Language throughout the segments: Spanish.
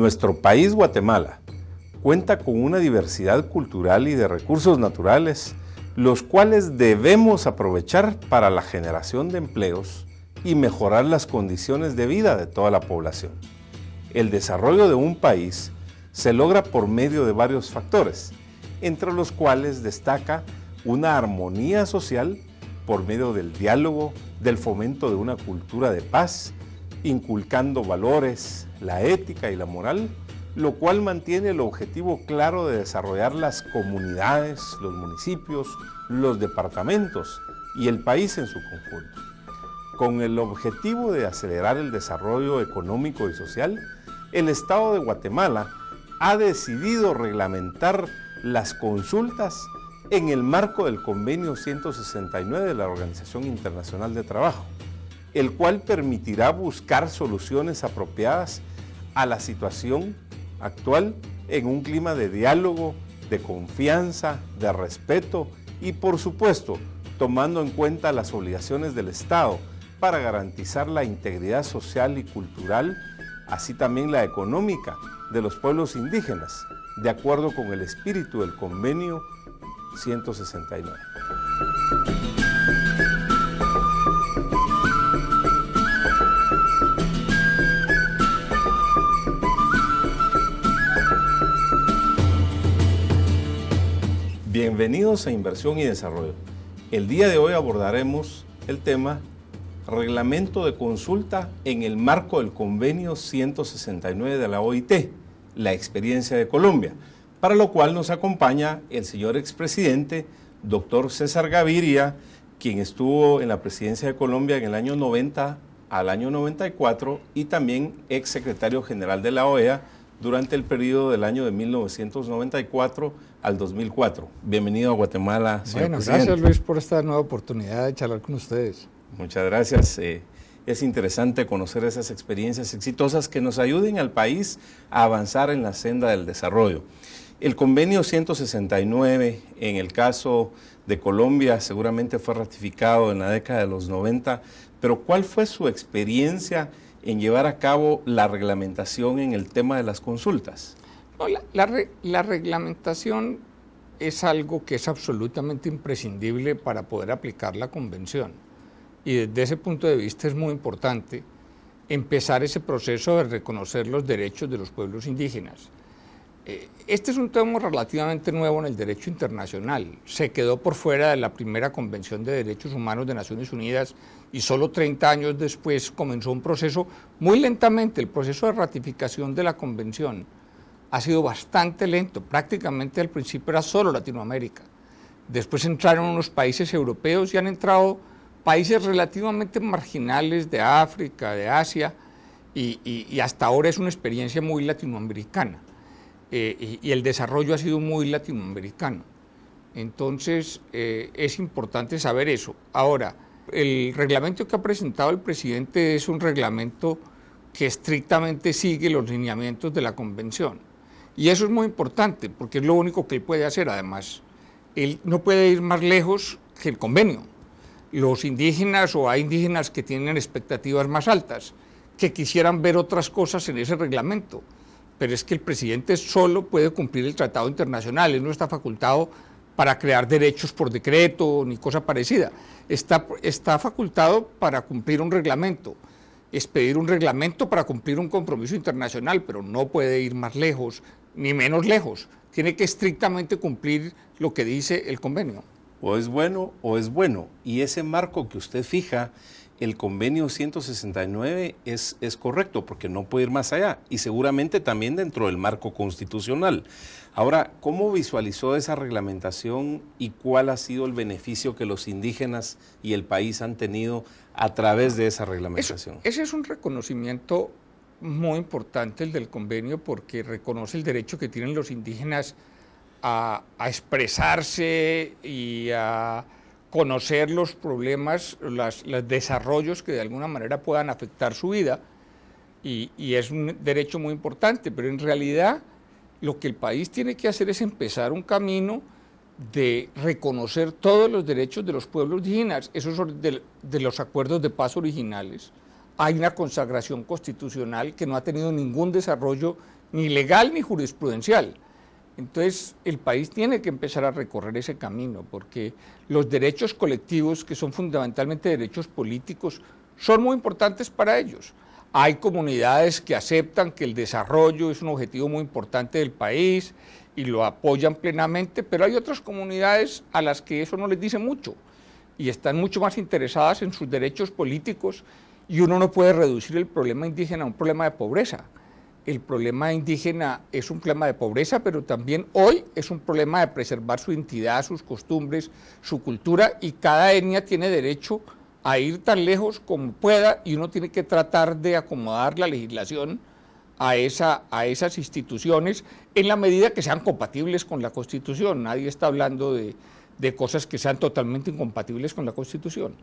Nuestro país, Guatemala, cuenta con una diversidad cultural y de recursos naturales, los cuales debemos aprovechar para la generación de empleos y mejorar las condiciones de vida de toda la población. El desarrollo de un país se logra por medio de varios factores, entre los cuales destaca una armonía social por medio del diálogo, del fomento de una cultura de paz inculcando valores, la ética y la moral, lo cual mantiene el objetivo claro de desarrollar las comunidades, los municipios, los departamentos y el país en su conjunto, con el objetivo de acelerar el desarrollo económico y social, el Estado de Guatemala ha decidido reglamentar las consultas en el marco del Convenio 169 de la Organización Internacional de Trabajo, el cual permitirá buscar soluciones apropiadas a la situación actual en un clima de diálogo, de confianza, de respeto y por supuesto tomando en cuenta las obligaciones del Estado para garantizar la integridad social y cultural, así también la económica de los pueblos indígenas, de acuerdo con el espíritu del convenio 169. Bienvenidos a Inversión y Desarrollo. El día de hoy abordaremos el tema Reglamento de consulta en el marco del convenio 169 de la OIT, la experiencia de Colombia, para lo cual nos acompaña el señor expresidente, doctor César Gaviria, quien estuvo en la presidencia de Colombia en el año 90 al año 94 y también ex secretario general de la OEA durante el periodo del año de 1994 al 2004. Bienvenido a Guatemala. Señor bueno, gracias Luis por esta nueva oportunidad de charlar con ustedes. Muchas gracias. Eh, es interesante conocer esas experiencias exitosas que nos ayuden al país a avanzar en la senda del desarrollo. El convenio 169, en el caso de Colombia, seguramente fue ratificado en la década de los 90, pero ¿cuál fue su experiencia? en llevar a cabo la reglamentación en el tema de las consultas? la reglamentación es algo que es absolutamente imprescindible para poder aplicar la convención. Y desde ese punto de vista es muy importante empezar ese proceso de reconocer los derechos de los pueblos indígenas. Eh, este es un tema relativamente nuevo en el derecho internacional. Se quedó por fuera de la primera Convención de Derechos Humanos de Naciones Unidas y solo 30 años después comenzó un proceso, muy lentamente, el proceso de ratificación de la Convención ha sido bastante lento. Prácticamente al principio era solo Latinoamérica. Después entraron unos países europeos y han entrado países relativamente marginales de África, de Asia, y, y hasta ahora es una experiencia muy latinoamericana. Eh, y, el desarrollo ha sido muy latinoamericano. Entonces, eh, es importante saber eso. Ahora, el reglamento que ha presentado el presidente es un reglamento que estrictamente sigue los lineamientos de la convención. Y eso es muy importante, porque es lo único que él puede hacer, además. Él no puede ir más lejos que el convenio. Los indígenas o hay indígenas que tienen expectativas más altas, que quisieran ver otras cosas en ese reglamento pero es que el presidente solo puede cumplir el tratado internacional, él no está facultado para crear derechos por decreto ni cosa parecida, está, está facultado para cumplir un reglamento, expedir un reglamento para cumplir un compromiso internacional, pero no puede ir más lejos ni menos lejos, tiene que estrictamente cumplir lo que dice el convenio. O es bueno o es bueno, y ese marco que usted fija el convenio 169 es, es correcto, porque no puede ir más allá, y seguramente también dentro del marco constitucional. Ahora, ¿cómo visualizó esa reglamentación y cuál ha sido el beneficio que los indígenas y el país han tenido a través de esa reglamentación? ese es un reconocimiento muy importante el del convenio porque reconoce el derecho que tienen los indígenas a expresarse y a conocer los problemas, los desarrollos que de alguna manera puedan afectar su vida. Y, es un derecho muy importante, pero en realidad lo que el país tiene que hacer es empezar un camino de reconocer todos los derechos de los pueblos indígenas, esos son de los acuerdos de paz originales. Hay una consagración constitucional que no ha tenido ningún desarrollo ni legal ni jurisprudencial. Entonces, el país tiene que empezar a recorrer ese camino, porque los derechos colectivos, que son fundamentalmente derechos políticos, son muy importantes para ellos. Hay comunidades que aceptan que el desarrollo es un objetivo muy importante del país y lo apoyan plenamente, pero hay otras comunidades a las que eso no les dice mucho y están mucho más interesadas en sus derechos políticos y uno no puede reducir el problema indígena a un problema de pobreza el problema indígena es un problema de pobreza, pero también hoy es un problema de preservar su identidad, sus costumbres, su cultura, y cada etnia tiene derecho a ir tan lejos como pueda y uno tiene que tratar de acomodar la legislación a, esas instituciones en la medida que sean compatibles con la Constitución. Nadie está hablando de cosas que sean totalmente incompatibles con la Constitución.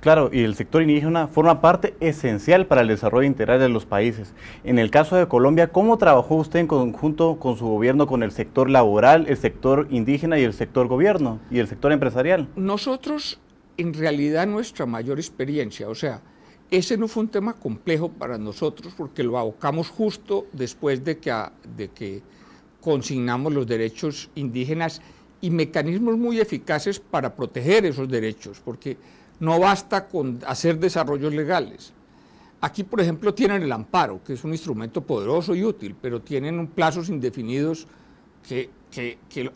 Claro, y el sector indígena forma parte esencial para el desarrollo integral de los países. En el caso de Colombia, ¿cómo trabajó usted en conjunto con su gobierno, con el sector laboral, el sector indígena y el sector gobierno y el sector empresarial? Nosotros, en realidad, nuestra mayor experiencia, o sea, ese no fue un tema complejo para nosotros porque lo abocamos justo después de que, consignamos los derechos indígenas y mecanismos muy eficaces para proteger esos derechos, porque no basta con hacer desarrollos legales. Aquí, por ejemplo, tienen el amparo, que es un instrumento poderoso y útil, pero tienen un plazos indefinidos que,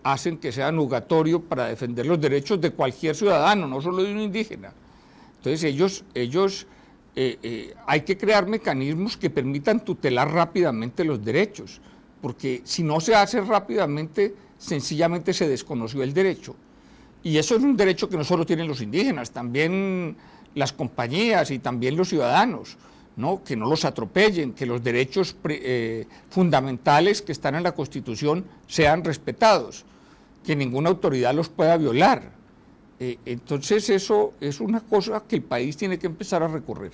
hacen que sea nugatorio para defender los derechos de cualquier ciudadano, no solo de un indígena. Entonces, ellos, ellos eh, eh, hay que crear mecanismos que permitan tutelar rápidamente los derechos, porque si no se hace rápidamente, sencillamente se desconoció el derecho. Y eso es un derecho que no solo tienen los indígenas, también las compañías y también los ciudadanos, ¿no? que no los atropellen, que los derechos eh, fundamentales que están en la Constitución sean respetados, que ninguna autoridad los pueda violar. Eh, entonces eso es una cosa que el país tiene que empezar a recurrir.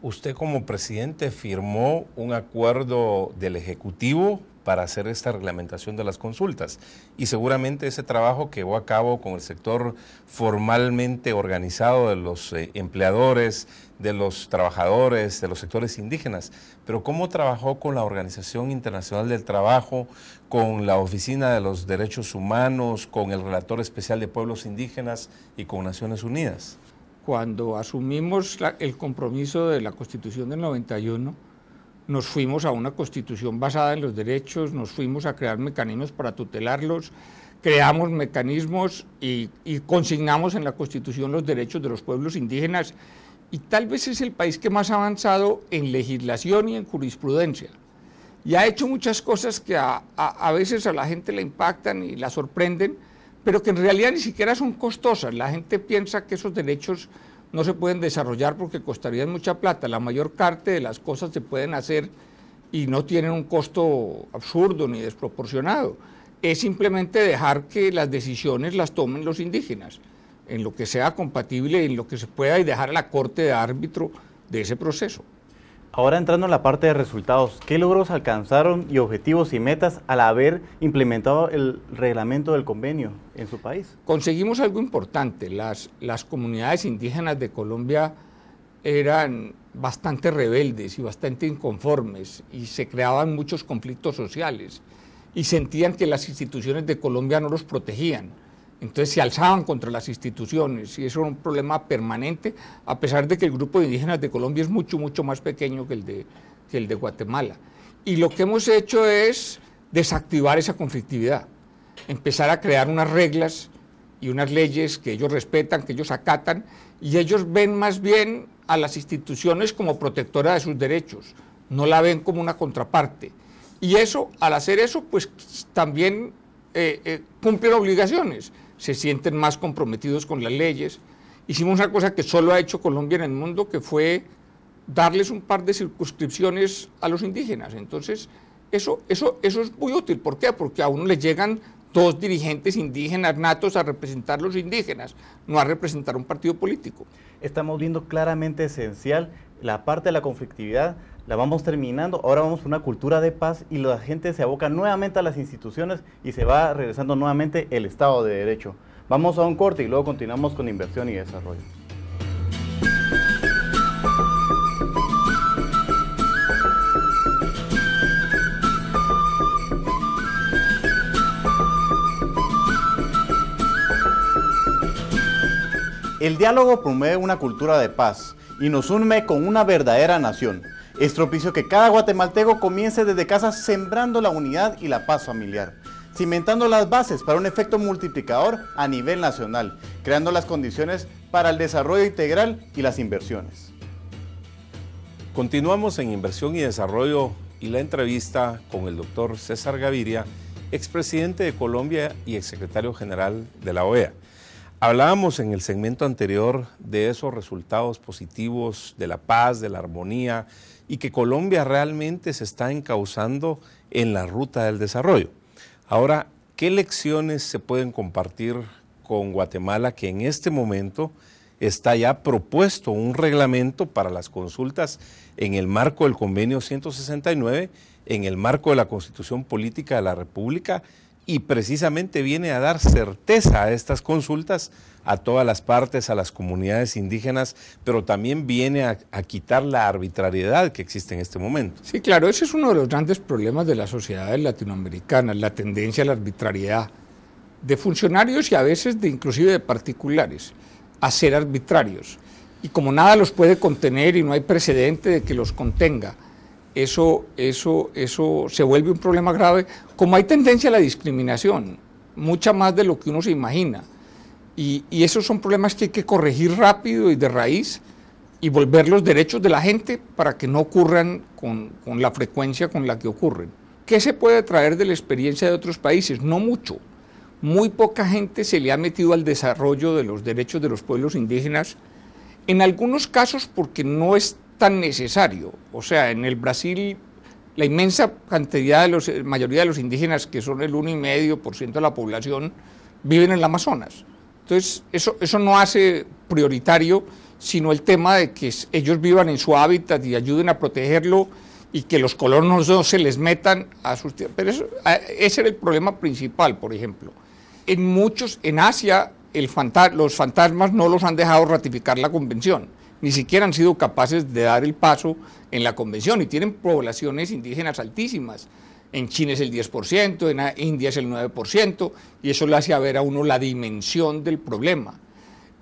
Usted como presidente firmó un acuerdo del Ejecutivo para hacer esta reglamentación de las consultas. Y seguramente ese trabajo que llevó a cabo con el sector formalmente organizado de los eh, empleadores, de los trabajadores, de los sectores indígenas, pero cómo trabajó con la Organización Internacional del Trabajo, con la Oficina de los Derechos Humanos, con el Relator Especial de Pueblos Indígenas y con Naciones Unidas. Cuando asumimos el compromiso de la Constitución del 91, nos fuimos a una constitución basada en los derechos, nos fuimos a crear mecanismos para tutelarlos, creamos mecanismos y, consignamos en la constitución los derechos de los pueblos indígenas y tal vez es el país que más ha avanzado en legislación y en jurisprudencia. Y ha hecho muchas cosas que a, veces a la gente le impactan y la sorprenden, pero que en realidad ni siquiera son costosas. La gente piensa que esos derechos no se pueden desarrollar porque costarían mucha plata. La mayor parte de las cosas se pueden hacer y no tienen un costo absurdo ni desproporcionado. Es simplemente dejar que las decisiones las tomen los indígenas, en lo que sea compatible, en lo que se pueda, y dejar a la Corte de árbitro de ese proceso. Ahora entrando en la parte de resultados, ¿qué logros alcanzaron y objetivos y metas al haber implementado el reglamento del convenio en su país? Conseguimos algo importante. Las, las comunidades indígenas de Colombia eran bastante rebeldes y bastante inconformes y se creaban muchos conflictos sociales y sentían que las instituciones de Colombia no los protegían. Entonces se alzaban contra las instituciones y eso era un problema permanente, a pesar de que el grupo de indígenas de Colombia es mucho, mucho más pequeño que el de, que el de Guatemala. Y lo que hemos hecho es desactivar esa conflictividad, empezar a crear unas reglas y unas leyes que ellos respetan, que ellos acatan, y ellos ven más bien a las instituciones como protectora de sus derechos, no la ven como una contraparte. Y eso, al hacer eso, pues también eh, eh, cumplen obligaciones se sienten más comprometidos con las leyes. Hicimos una cosa que solo ha hecho Colombia en el mundo, que fue darles un par de circunscripciones a los indígenas. Entonces, eso, eso, eso es muy útil. ¿Por qué? Porque a uno le llegan dos dirigentes indígenas natos a representar a los indígenas, no a representar un partido político. Estamos viendo claramente esencial la parte de la conflictividad la vamos terminando, ahora vamos por una cultura de paz y la gente se aboca nuevamente a las instituciones y se va regresando nuevamente el Estado de Derecho. Vamos a un corte y luego continuamos con inversión y desarrollo. El diálogo promueve una cultura de paz y nos une con una verdadera nación es propicio que cada guatemalteco comience desde casa sembrando la unidad y la paz familiar, cimentando las bases para un efecto multiplicador a nivel nacional, creando las condiciones para el desarrollo integral y las inversiones. Continuamos en Inversión y Desarrollo y la entrevista con el doctor César Gaviria, expresidente de Colombia y exsecretario general de la OEA. Hablábamos en el segmento anterior de esos resultados positivos, de la paz, de la armonía, y que Colombia realmente se está encauzando en la ruta del desarrollo. Ahora, ¿qué lecciones se pueden compartir con Guatemala que en este momento está ya propuesto un reglamento para las consultas en el marco del convenio 169, en el marco de la Constitución Política de la República? y precisamente viene a dar certeza a estas consultas a todas las partes, a las comunidades indígenas, pero también viene a, quitar la arbitrariedad que existe en este momento. Sí, claro, ese es uno de los grandes problemas de las sociedades latinoamericanas, la tendencia a la arbitrariedad de funcionarios y a veces de inclusive de particulares, a ser arbitrarios. Y como nada los puede contener y no hay precedente de que los contenga, eso, eso, eso se vuelve un problema grave, como hay tendencia a la discriminación, mucha más de lo que uno se imagina. Y, esos son problemas que hay que corregir rápido y de raíz y volver los derechos de la gente para que no ocurran con, con la frecuencia con la que ocurren. ¿Qué se puede traer de la experiencia de otros países? No mucho. Muy poca gente se le ha metido al desarrollo de los derechos de los pueblos indígenas, en algunos casos porque no es tan necesario. O sea, en el Brasil la inmensa cantidad de los, mayoría de los indígenas, que son el 1,5% de la población, viven en el Amazonas. Entonces, eso, eso no hace prioritario, sino el tema de que ellos vivan en su hábitat y ayuden a protegerlo y que los colonos no se les metan a sus tierras. Pero eso, ese era el problema principal, por ejemplo. En muchos, en Asia, el los fantasmas no los han dejado ratificar la convención ni siquiera han sido capaces de dar el paso en la convención y tienen poblaciones indígenas altísimas. En China es el 10%, en India es el 9%, y eso le hace a ver a uno la dimensión del problema.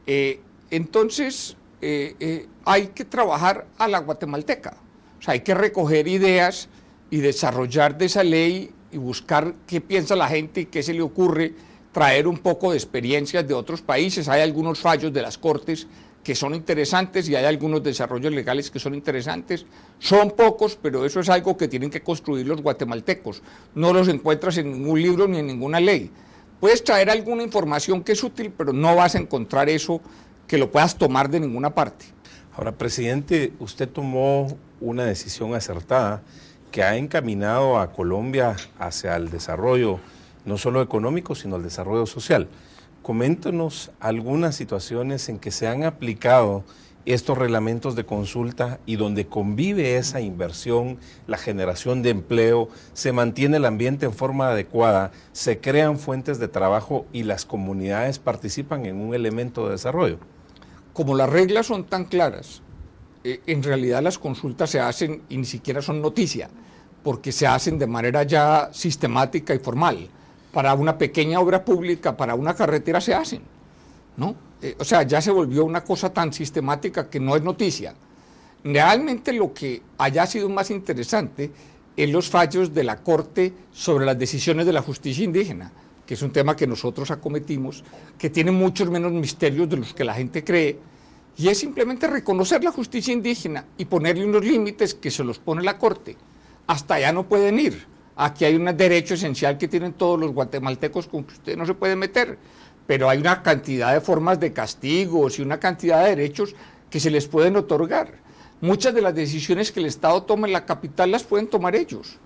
Eh, entonces, eh, eh, hay que trabajar a la guatemalteca, o sea, hay que recoger ideas y desarrollar de esa ley y buscar qué piensa la gente y qué se le ocurre, traer un poco de experiencias de otros países. Hay algunos fallos de las Cortes que son interesantes y hay algunos desarrollos legales que son interesantes. Son pocos, pero eso es algo que tienen que construir los guatemaltecos. No los encuentras en ningún libro ni en ninguna ley. Puedes traer alguna información que es útil, pero no vas a encontrar eso que lo puedas tomar de ninguna parte. Ahora, presidente, usted tomó una decisión acertada que ha encaminado a Colombia hacia el desarrollo, no solo económico, sino el desarrollo social coméntenos algunas situaciones en que se han aplicado estos reglamentos de consulta y donde convive esa inversión, la generación de empleo, se mantiene el ambiente en forma adecuada, se crean fuentes de trabajo y las comunidades participan en un elemento de desarrollo. Como las reglas son tan claras, eh, en realidad las consultas se hacen y ni siquiera son noticia, porque se hacen de manera ya sistemática y formal para una pequeña obra pública, para una carretera se hacen, ¿no? Eh, o sea, ya se volvió una cosa tan sistemática que no es noticia. Realmente lo que haya sido más interesante es los fallos de la Corte sobre las decisiones de la justicia indígena, que es un tema que nosotros acometimos, que tiene muchos menos misterios de los que la gente cree, y es simplemente reconocer la justicia indígena y ponerle unos límites que se los pone la Corte. Hasta allá no pueden ir. Aquí hay un derecho esencial que tienen todos los guatemaltecos con que usted no se puede meter, pero hay una cantidad de formas de castigos y una cantidad de derechos que se les pueden otorgar. Muchas de las decisiones que el Estado toma en la capital las pueden tomar ellos.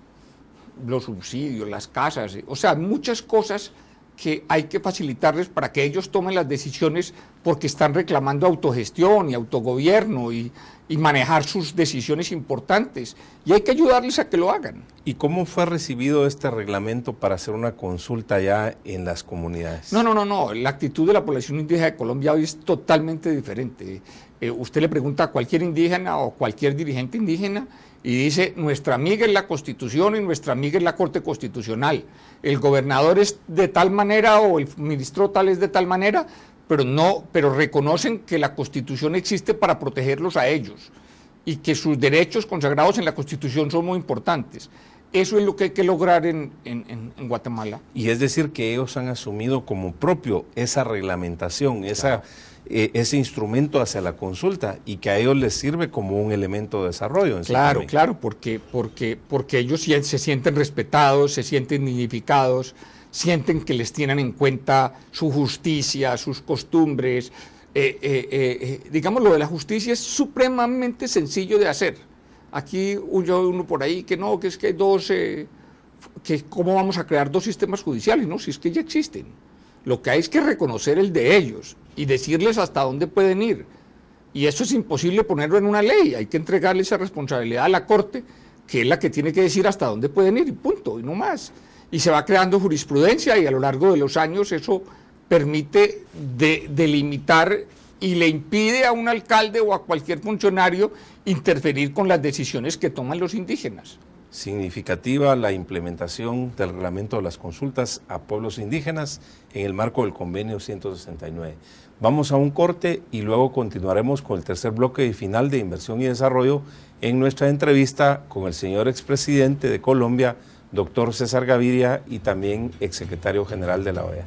Los subsidios, las casas, o sea, muchas cosas que hay que facilitarles para que ellos tomen las decisiones porque están reclamando autogestión y autogobierno y, manejar sus decisiones importantes. Y hay que ayudarles a que lo hagan. ¿Y cómo fue recibido este reglamento para hacer una consulta ya en las comunidades? No, no, no, no. La actitud de la población indígena de Colombia hoy es totalmente diferente. Eh, usted le pregunta a cualquier indígena o cualquier dirigente indígena y dice, nuestra amiga es la Constitución y nuestra amiga es la Corte Constitucional. El gobernador es de tal manera o el ministro tal es de tal manera, pero no, pero reconocen que la Constitución existe para protegerlos a ellos y que sus derechos consagrados en la Constitución son muy importantes. Eso es lo que hay que lograr en, Guatemala. Y es decir, que ellos han asumido como propio esa reglamentación, esa eh, ese instrumento hacia la consulta y que a ellos les sirve como un elemento de desarrollo. claro, claro, porque, porque, porque ellos se sienten respetados, se sienten dignificados, sienten que les tienen en cuenta su justicia, sus costumbres. Eh, eh, digamos, lo de la justicia es supremamente sencillo de hacer. Aquí huyó uno por ahí que no, que es que hay dos, que cómo vamos a crear dos sistemas judiciales, ¿no? Si es que ya existen. Lo que hay es que reconocer el de ellos y decirles hasta dónde pueden ir. Y eso es imposible ponerlo en una ley. Hay que entregarle esa responsabilidad a la Corte, que es la que tiene que decir hasta dónde pueden ir, y punto, y no más. Y se va creando jurisprudencia y a lo largo de los años eso permite delimitar y le impide a un alcalde o a cualquier funcionario interferir con las decisiones que toman los indígenas significativa la implementación del reglamento de las consultas a pueblos indígenas en el marco del convenio 169. Vamos a un corte y luego continuaremos con el tercer bloque y final de inversión y desarrollo en nuestra entrevista con el señor expresidente de Colombia, doctor César Gaviria, y también exsecretario general de la OEA.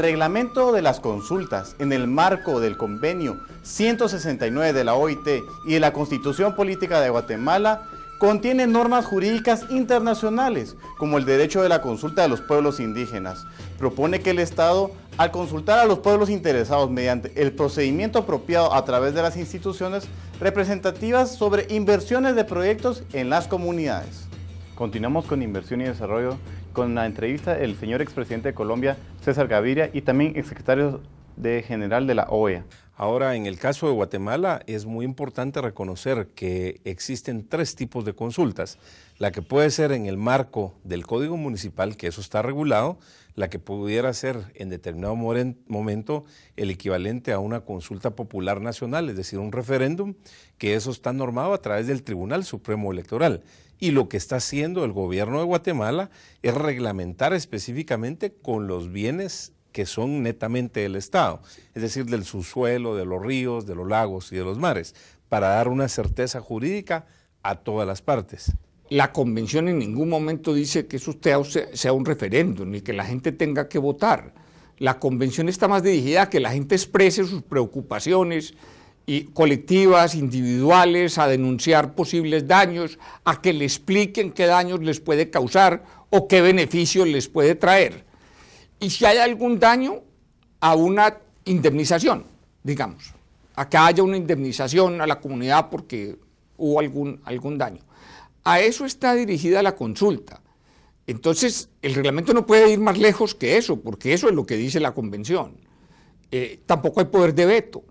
reglamento de las consultas en el marco del convenio 169 de la OIT y de la Constitución Política de Guatemala, contiene normas jurídicas internacionales, como el derecho de la consulta de los pueblos indígenas. Propone que el Estado, al consultar a los pueblos interesados mediante el procedimiento apropiado a través de las instituciones representativas sobre inversiones de proyectos en las comunidades. Continuamos con Inversión y Desarrollo con la entrevista el señor expresidente de Colombia, César Gaviria, y también exsecretario de general de la OEA. Ahora, en el caso de Guatemala, es muy importante reconocer que existen tres tipos de consultas. La que puede ser en el marco del Código Municipal, que eso está regulado, la que pudiera ser en determinado momento el equivalente a una consulta popular nacional, es decir, un referéndum, que eso está normado a través del Tribunal Supremo Electoral. Y lo que está haciendo el gobierno de Guatemala es reglamentar específicamente con los bienes que son netamente del Estado, es decir, del subsuelo, de los ríos, de los lagos y de los mares, para dar una certeza jurídica a todas las partes. La convención en ningún momento dice que eso sea un referéndum ni que la gente tenga que votar. La convención está más dirigida a que la gente exprese sus preocupaciones, y colectivas, individuales, a denunciar posibles daños, a que le expliquen qué daños les puede causar o qué beneficios les puede traer. Y si hay algún daño, a una indemnización, digamos, a que haya una indemnización a la comunidad porque hubo algún, algún daño. A eso está dirigida la consulta. Entonces, el reglamento no puede ir más lejos que eso, porque eso es lo que dice la convención. Eh, tampoco hay poder de veto.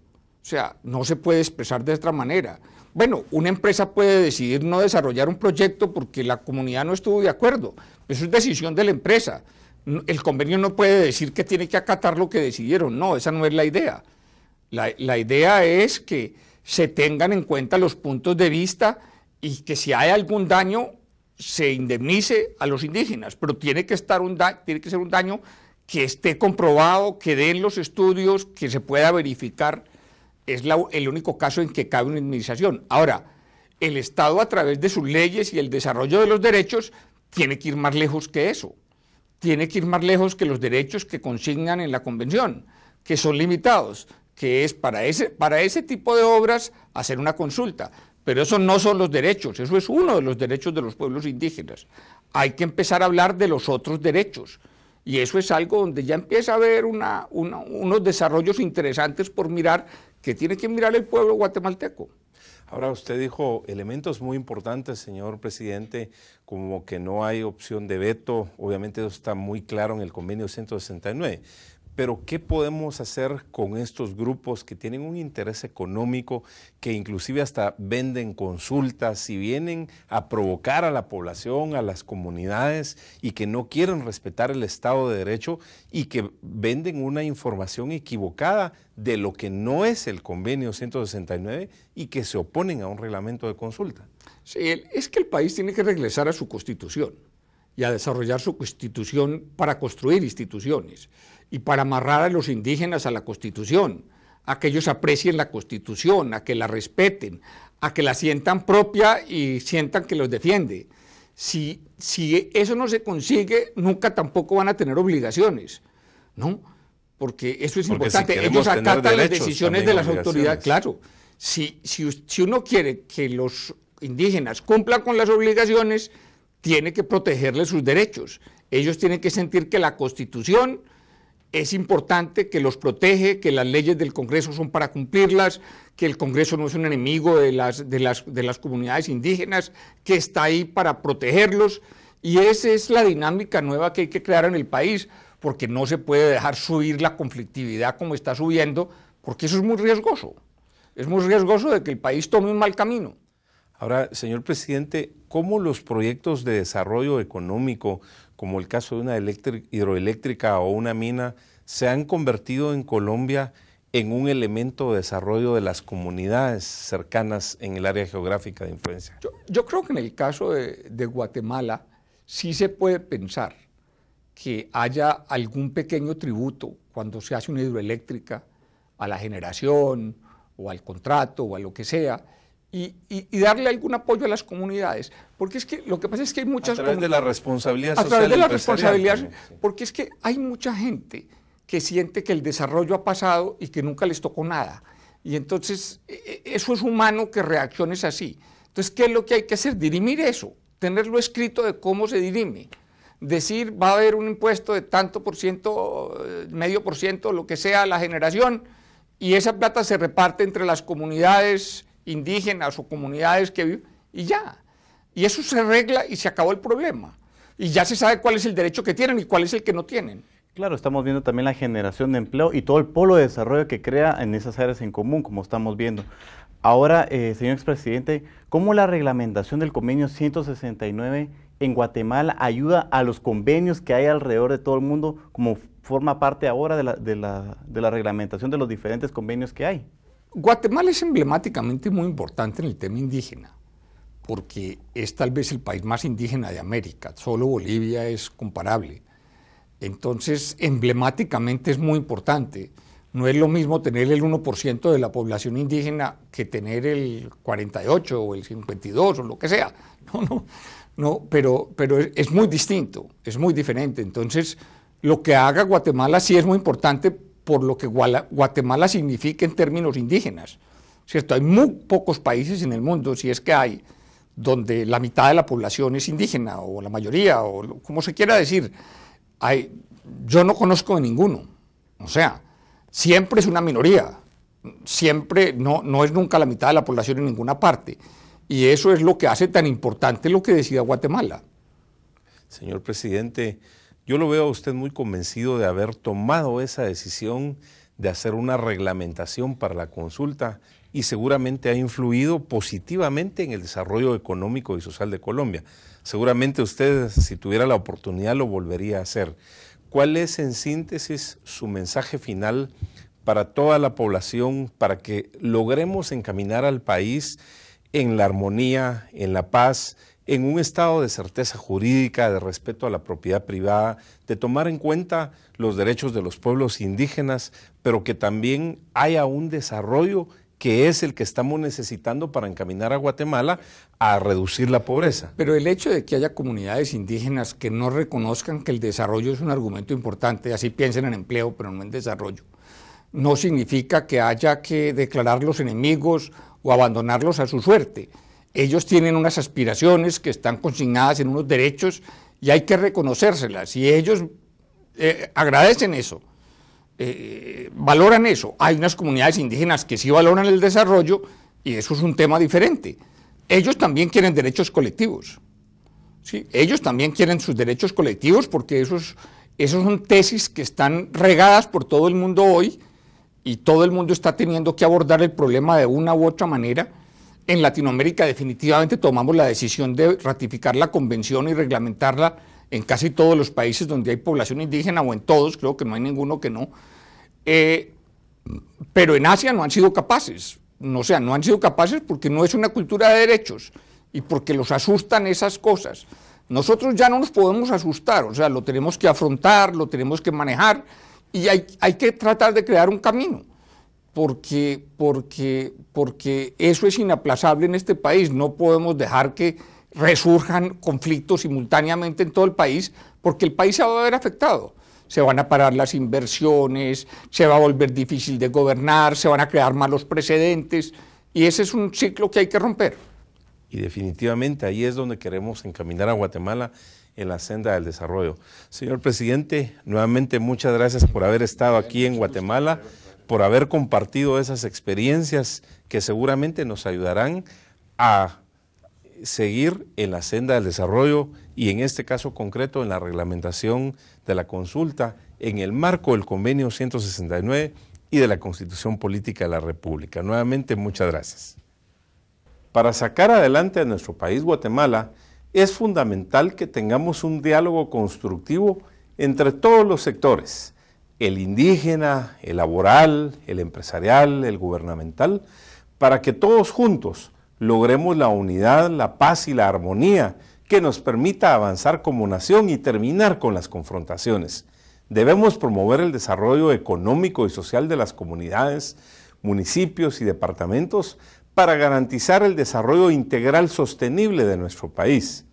O sea, no se puede expresar de otra manera. Bueno, una empresa puede decidir no desarrollar un proyecto porque la comunidad no estuvo de acuerdo. Eso es decisión de la empresa. El convenio no puede decir que tiene que acatar lo que decidieron. No, esa no es la idea. La, idea es que se tengan en cuenta los puntos de vista y que si hay algún daño se indemnice a los indígenas, pero tiene que, estar un tiene que ser un daño que esté comprobado, que den los estudios, que se pueda verificar es el único caso en que cabe una indemnización. Ahora, el Estado a través de sus leyes y el desarrollo de los derechos tiene que ir más lejos que eso. Tiene que ir más lejos que los derechos que consignan en la Convención, que son limitados, que es para ese, para ese tipo de obras hacer una consulta. Pero eso no son los derechos, eso es uno de los derechos de los pueblos indígenas. Hay que empezar a hablar de los otros derechos. Y eso es algo donde ya empieza a haber unos desarrollos interesantes por mirar que tiene que mirar el pueblo guatemalteco. Ahora usted dijo elementos muy importantes, señor presidente, como que no hay opción de veto, obviamente eso está muy claro en el convenio 169, pero ¿qué podemos hacer con estos grupos que tienen un interés económico, que inclusive hasta venden consultas y vienen a provocar a la población, a las comunidades y que no quieren respetar el Estado de Derecho y que venden una información equivocada de lo que no es el convenio 169 y que se oponen a un reglamento de consulta? Sí, es que el país tiene que regresar a su constitución y a desarrollar su constitución para construir instituciones y para amarrar a los indígenas a la constitución, a que ellos aprecien la constitución, a que la respeten, a que la sientan propia y sientan que los defiende. Si, si eso no se consigue, nunca tampoco van a tener obligaciones, ¿no? Porque eso es importante. ellos acatan las decisiones de las autoridades. Claro, si, si, si uno quiere que los indígenas cumplan con las obligaciones, tiene que protegerle sus derechos. Ellos tienen que sentir que la Constitución es importante, que los protege, que las leyes del Congreso son para cumplirlas, que el Congreso no es un enemigo de las, de las, de las comunidades indígenas, que está ahí para protegerlos. Y esa es la dinámica nueva que hay que crear en el país, porque no se puede dejar subir la conflictividad como está subiendo, porque eso es muy riesgoso. Es muy riesgoso de que el país tome un mal camino. Ahora, señor presidente, ¿cómo los proyectos de desarrollo económico, como el caso de una hidroeléctrica o una mina, se han convertido en Colombia en un elemento de desarrollo de las comunidades cercanas en el área geográfica de influencia? Yo, creo que en el caso de Guatemala sí se puede pensar que haya algún pequeño tributo cuando se hace una hidroeléctrica a la generación o al contrato o a lo que sea, y, darle algún apoyo a las comunidades. Porque es que lo que pasa es que hay muchas... A de la responsabilidad social. A través de la responsabilidad, porque es que hay mucha gente que siente que el desarrollo ha pasado y que nunca les tocó nada. Y entonces e, e, eso es humano que reacciones así. Entonces, ¿qué es lo que hay que hacer? Dirimir eso, tenerlo escrito de cómo se dirime. Decir, va a haber un impuesto de tanto por ciento, eh, medio por ciento, lo que sea, la generación, y esa plata se reparte entre las comunidades, indígenas o comunidades que viven, y ya. Y eso se arregla y se acabó el problema. Y ya se sabe cuál es el derecho que tienen y cuál es el que no tienen. Claro, estamos viendo también la generación de empleo y todo el polo de desarrollo que crea en esas áreas en común, como estamos viendo. Ahora, eh, señor expresidente, ¿cómo la reglamentación del convenio 169 en Guatemala ayuda a los convenios que hay alrededor de todo el mundo, como forma parte ahora de la, de la, de la reglamentación de los diferentes convenios que hay? Guatemala es emblemáticamente muy importante en el tema indígena, porque es tal vez el país más indígena de América, solo Bolivia es comparable. Entonces, emblemáticamente es muy importante. No es lo mismo tener el 1% de la población indígena que tener el 48 o el 52 o lo que sea. No, no, no, pero, pero es muy distinto, es muy diferente. Entonces, lo que haga Guatemala sí es muy importante por lo que Guatemala significa en términos indígenas. ¿Cierto? Hay muy pocos países en el mundo, si es que hay, donde la mitad de la población es indígena, o la mayoría, o como se quiera decir. Hay, yo no conozco de ninguno. O sea, siempre es una minoría. Siempre, no, no es nunca la mitad de la población en ninguna parte. Y eso es lo que hace tan importante lo que decida Guatemala. Señor presidente, yo lo veo a usted muy convencido de haber tomado esa decisión de hacer una reglamentación para la consulta y seguramente ha influido positivamente en el desarrollo económico y social de Colombia. Seguramente usted, si tuviera la oportunidad, lo volvería a hacer. ¿Cuál es, en síntesis, su mensaje final para toda la población para que logremos encaminar al país en la armonía, en la paz? en un estado de certeza jurídica, de respeto a la propiedad privada, de tomar en cuenta los derechos de los pueblos indígenas, pero que también haya un desarrollo que es el que estamos necesitando para encaminar a Guatemala a reducir la pobreza. Pero el hecho de que haya comunidades indígenas que no reconozcan que el desarrollo es un argumento importante, así piensen en empleo, pero no en desarrollo, no significa que haya que declararlos enemigos o abandonarlos a su suerte ellos tienen unas aspiraciones que están consignadas en unos derechos y hay que reconocérselas. Y ellos eh, agradecen eso, eh, valoran eso. Hay unas comunidades indígenas que sí valoran el desarrollo y eso es un tema diferente. Ellos también quieren derechos colectivos. ¿sí? Ellos también quieren sus derechos colectivos porque esos, esos son tesis que están regadas por todo el mundo hoy y todo el mundo está teniendo que abordar el problema de una u otra manera en Latinoamérica definitivamente tomamos la decisión de ratificar la convención y reglamentarla en casi todos los países donde hay población indígena o en todos, creo que no hay ninguno que no. Eh, pero en Asia no han sido capaces, no sea, no han sido capaces porque no es una cultura de derechos y porque los asustan esas cosas. Nosotros ya no nos podemos asustar, o sea, lo tenemos que afrontar, lo tenemos que manejar y hay, hay que tratar de crear un camino porque, porque, porque eso es inaplazable en este país. No podemos dejar que resurjan conflictos simultáneamente en todo el país, porque el país se va a ver afectado. Se van a parar las inversiones, se va a volver difícil de gobernar, se van a crear malos precedentes, y ese es un ciclo que hay que romper. Y definitivamente ahí es donde queremos encaminar a Guatemala en la senda del desarrollo. Señor presidente, nuevamente muchas gracias por haber estado aquí en Guatemala por haber compartido esas experiencias que seguramente nos ayudarán a seguir en la senda del desarrollo y en este caso concreto en la reglamentación de la consulta en el marco del convenio 169 y de la Constitución Política de la República. Nuevamente, muchas gracias. Para sacar adelante a nuestro país Guatemala, es fundamental que tengamos un diálogo constructivo entre todos los sectores, el indígena, el laboral, el empresarial, el gubernamental, para que todos juntos logremos la unidad, la paz y la armonía que nos permita avanzar como nación y terminar con las confrontaciones. Debemos promover el desarrollo económico y social de las comunidades, municipios y departamentos para garantizar el desarrollo integral sostenible de nuestro país.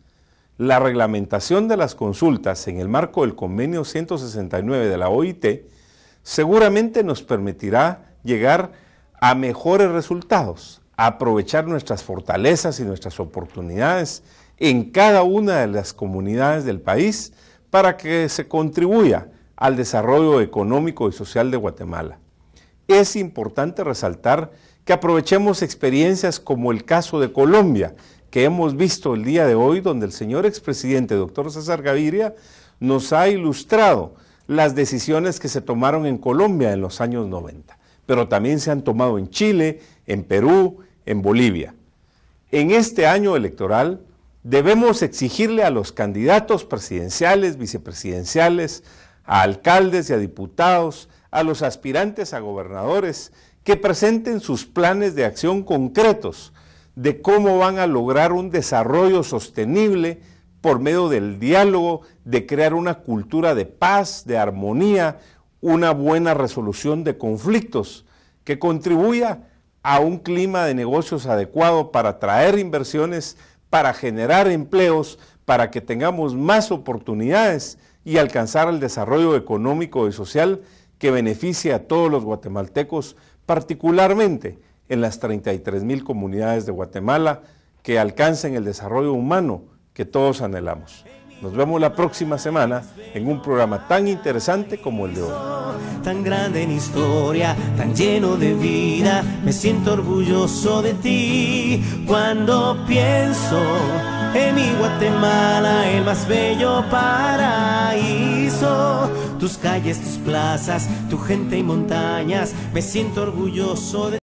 La reglamentación de las consultas en el marco del convenio 169 de la OIT seguramente nos permitirá llegar a mejores resultados, aprovechar nuestras fortalezas y nuestras oportunidades en cada una de las comunidades del país para que se contribuya al desarrollo económico y social de Guatemala. Es importante resaltar que aprovechemos experiencias como el caso de Colombia, que hemos visto el día de hoy, donde el señor expresidente, doctor César Gaviria, nos ha ilustrado las decisiones que se tomaron en Colombia en los años 90, pero también se han tomado en Chile, en Perú, en Bolivia. En este año electoral debemos exigirle a los candidatos presidenciales, vicepresidenciales, a alcaldes y a diputados, a los aspirantes a gobernadores, que presenten sus planes de acción concretos de cómo van a lograr un desarrollo sostenible por medio del diálogo, de crear una cultura de paz, de armonía, una buena resolución de conflictos que contribuya a un clima de negocios adecuado para atraer inversiones, para generar empleos, para que tengamos más oportunidades y alcanzar el desarrollo económico y social que beneficie a todos los guatemaltecos, particularmente en las 33 mil comunidades de Guatemala que alcancen el desarrollo humano que todos anhelamos. Nos vemos la próxima semana en un programa tan interesante como el de hoy. Tan grande en historia, tan lleno de vida, me siento orgulloso de ti cuando pienso en mi Guatemala, el más bello paraíso. Tus calles, tus plazas, tu gente y montañas, me siento orgulloso de